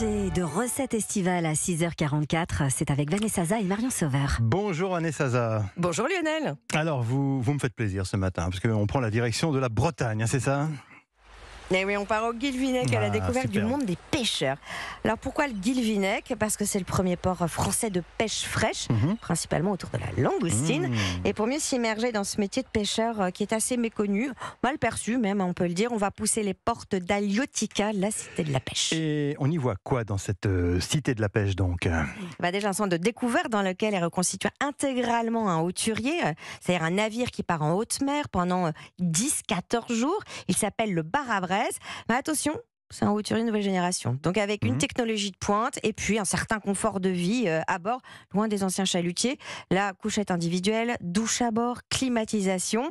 de recettes estivales à 6h44, c'est avec Vanessa Zaza et Marion Sauveur. Bonjour Vanessa Zaza. Bonjour Lionel. Alors vous, vous me faites plaisir ce matin, parce qu'on prend la direction de la Bretagne, hein, c'est ça oui, on part au Guilvinec à la découverte du monde des pêcheurs. Alors pourquoi le Guilvinec Parce que c'est le premier port français de pêche fraîche, mhm. principalement autour de la langoustine. Mhm. Et pour mieux s'immerger dans ce métier de pêcheur euh, qui est assez méconnu, mal perçu même, hein, on peut le dire, on va pousser les portes d'Aliotica, la cité de la pêche. Et on y voit quoi dans cette euh, cité de la pêche donc bah, Déjà un centre de découverte dans lequel est reconstitué intégralement un hauturier, euh, c'est-à-dire un navire qui part en haute mer pendant 10-14 jours. Il s'appelle le Bar mais attention, c'est un une nouvelle génération. Donc avec une mhm. technologie de pointe et puis un certain confort de vie euh, à bord, loin des anciens chalutiers. La couchette individuelle, douche à bord, climatisation.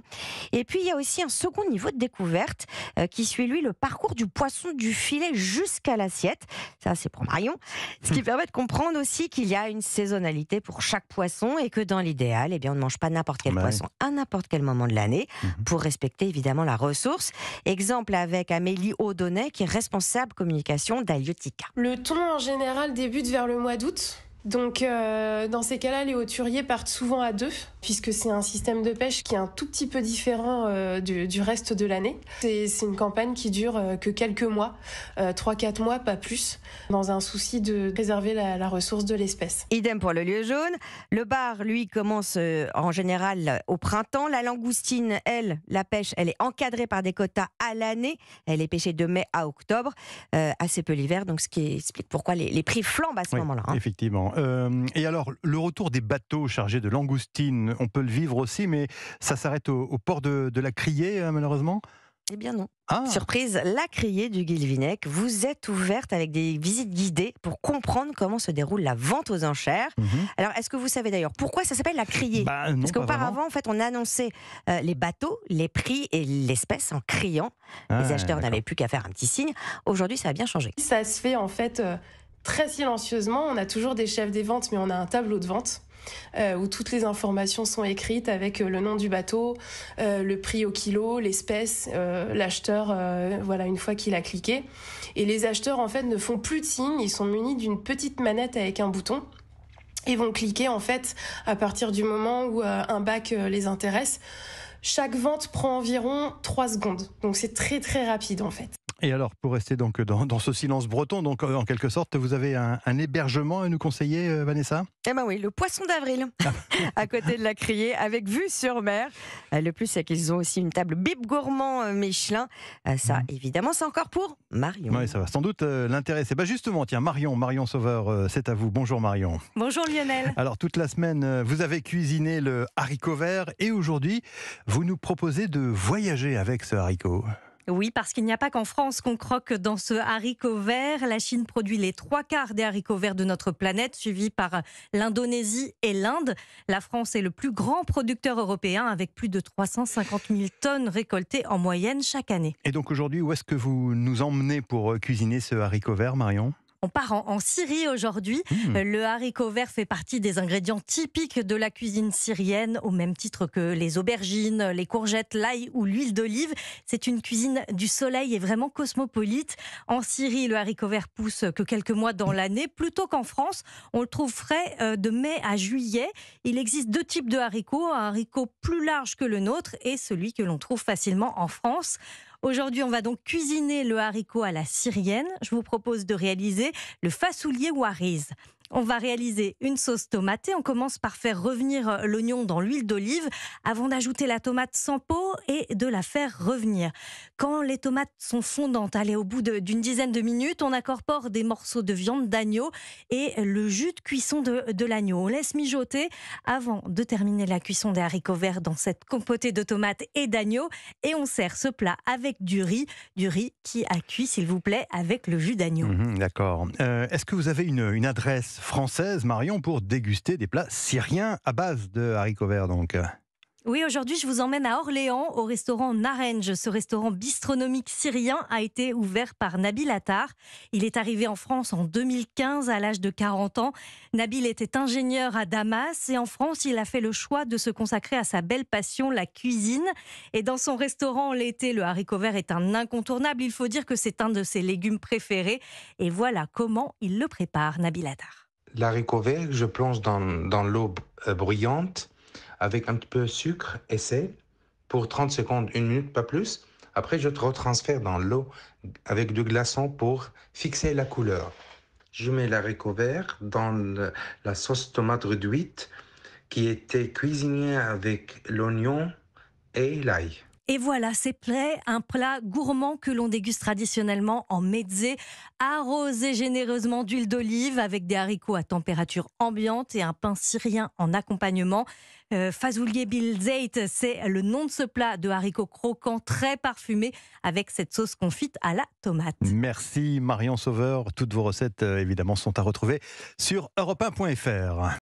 Et puis il y a aussi un second niveau de découverte euh, qui suit lui le parcours du poisson du filet jusqu'à l'assiette. Ça c'est pour Marion. Ce qui permet de comprendre aussi qu'il y a une saisonnalité pour chaque poisson et que dans l'idéal, eh bien on ne mange pas n'importe quel poisson à n'importe quel moment de l'année mhm. pour respecter évidemment la ressource. Exemple avec Amélie Audonnet qui responsable responsable communication d'Aliotica. Le ton en général débute vers le mois d'août. Donc euh, dans ces cas-là, les hauturiers partent souvent à deux, puisque c'est un système de pêche qui est un tout petit peu différent euh, du, reste de l'année. C'est une campagne qui dure euh, que quelques mois, 3-4 mois, pas plus, dans un souci de préserver la, ressource de l'espèce. Idem pour le lieu jaune. Le bar, lui, commence en général au printemps. La langoustine, elle, la pêche, elle est encadrée par des quotas à l'année. Elle est pêchée de mai à octobre, assez peu l'hiver, donc ce qui explique pourquoi les, prix flambent à ce moment-là. Hein. Effectivement. Euh, et alors, le retour des bateaux chargés de langoustines, on peut le vivre aussi, mais ça s'arrête au, port de, la Criée, euh, malheureusement eh bien non. Ah. Surprise, la criée du Guilvinec, vous êtes ouverte avec des visites guidées pour comprendre comment se déroule la vente aux enchères. Mhm. Alors, est-ce que vous savez d'ailleurs pourquoi ça s'appelle la criée bah, Parce qu'auparavant, en fait, on annonçait euh, les bateaux, les prix et l'espèce en criant. les ah, acheteurs n'avaient plus qu'à faire un petit signe. Aujourd'hui, ça a bien changé. Ça se fait en fait très silencieusement. On a toujours des chefs des ventes, mais on a un tableau de vente. Euh, où toutes les informations sont écrites avec euh, le nom du bateau, euh, le prix au kilo, l'espèce, l'acheteur, voilà, une fois qu'il a cliqué. Et les acheteurs, en fait, ne font plus de signes, ils sont munis d'une petite manette avec un bouton. Et vont cliquer, en fait, à partir du moment où un bac les intéresse. Chaque vente prend environ trois secondes. Donc c'est très très rapide en fait. Et alors, pour rester donc dans, ce silence breton, donc euh, en quelque sorte, vous avez un, hébergement à nous conseiller, euh, Vanessa Eh ben oui, le Poisson d'avril, ah. à côté de la Criée, avec vue sur mer. Euh, le plus, c'est qu'ils ont aussi une table bib gourmand Michelin. Ça, mm. évidemment, c'est encore pour Marion. Oui, ça va sans doute l'intéresser. Bah justement, tiens, Marion, Marion Sauveur, c'est à vous. Bonjour Marion. Bonjour Lionel. Alors, toute la semaine, vous avez cuisiné le haricot vert et aujourd'hui, vous nous proposez de voyager avec ce haricot. Oui, parce qu'il n'y a pas qu'en France qu'on croque dans ce haricot vert. La Chine produit les trois quarts des haricots verts de notre planète, suivi par l'Indonésie et l'Inde. La France est le plus grand producteur européen avec plus de 350 000 tonnes récoltées en moyenne chaque année. Et donc aujourd'hui, où est-ce que vous nous emmenez pour euh, cuisiner ce haricot vert, Marion on part en, Syrie aujourd'hui. Hmm. Euh, le haricot vert fait partie des ingrédients typiques de la cuisine syrienne, au même titre que les aubergines, les courgettes, l'ail ou l'huile d'olive. C'est une cuisine du soleil et vraiment cosmopolite. En Syrie, le haricot vert pousse que quelques mois dans l'année, plutôt qu'en France. On le trouve frais euh, de mai à juillet. Il existe deux types de haricots, un haricot plus large que le nôtre et celui que l'on trouve facilement en France. Aujourd'hui, on va donc cuisiner le haricot à la syrienne. Je vous propose de réaliser le fasoulier Wariz. On va réaliser une sauce tomate et On commence par faire revenir l'oignon dans l'huile d'olive avant d'ajouter la tomate sans peau et de la faire revenir. Quand les tomates sont fondantes, allez, au bout d'une dizaine de minutes, on incorpore des morceaux de viande d'agneau et le jus de cuisson de, l'agneau. On laisse mijoter avant de terminer la cuisson des haricots verts dans cette compotée de tomates et d'agneau et on sert ce plat avec du riz, du riz qui a cuit, s'il vous plaît, avec le jus d'agneau. Mhm, d'accord. Euh, est-ce que vous avez une adresse française, Marion, pour déguster des plats syriens à base de haricots verts, donc. Oui, aujourd'hui, je vous emmène à Orléans, au restaurant Narange. Ce restaurant bistronomique syrien a été ouvert par Nabil Attar. Il est arrivé en France en 2015 à l'âge de 40 ans. Nabil était ingénieur à Damas et en France, il a fait le choix de se consacrer à sa belle passion, la cuisine. Et dans son restaurant l'été, le haricot vert est un incontournable. Il faut dire que c'est un de ses légumes préférés. Et voilà comment il le prépare, Nabil Attar. L'haricot vert, je plonge dans, l'eau euh, bruyante avec un peu de sucre et sel pour 30 secondes, une minute, pas plus. Après, je retransfère dans l'eau avec du glaçon pour fixer la couleur. Je mets l'haricot vert dans la sauce tomate réduite qui était cuisinée avec l'oignon et l'ail. Et voilà, c'est prêt, un plat gourmand que l'on déguste traditionnellement en mezzé, arrosé généreusement d'huile d'olive avec des haricots à température ambiante et un pain syrien en accompagnement. Euh, Fazoulier Bilzeit, c'est le nom de ce plat de haricots croquants très parfumés avec cette sauce confite à la tomate. Merci Marion Sauveur. Toutes vos recettes, euh, évidemment, sont à retrouver sur europe